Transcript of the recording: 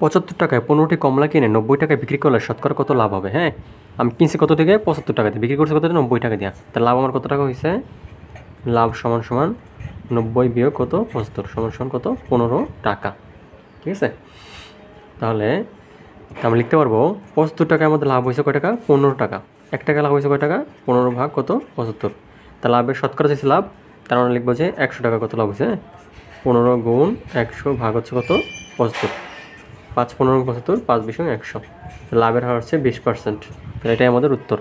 পঁচাত্তর টাকায় পনেরোটি কমলা কিনে নব্বই টাকায় বিক্রি করলে শতকরা কত লাভ হবে হ্যাঁ আমি কিনছি কত থেকে পঁচাত্তর টাকাতে বিক্রি করছি কত নব্বই টাকা দিয়া তার লাভ আমার কত টাকা হয়েছে লাভ সমান সমান নব্বই বিয়োগ কত পঁচাত্তর সমান সমান কত পনেরো টাকা ঠিক আছে তাহলে আমি লিখতে পারবো পঁচাত্তর টাকায় আমাদের লাভ হয়েছে কয় টাকা পনেরো টাকা এক টাকা লাভ হয়েছে কয় টাকা পনেরো ভাগ কত পঁচাত্তর তা লাভের শতকরা চাইছে লাভ তার আমরা মানে লিখবো যে একশো টাকা কত লাভ হয়েছে পনেরো গুণ একশো ভাগ হচ্ছে কত পঁচাত্তর পাঁচ পনেরো পঁচাত্তর পাঁচ বিশ একশো লাভের হার হচ্ছে বিশ পার্সেন্ট এটাই আমাদের উত্তর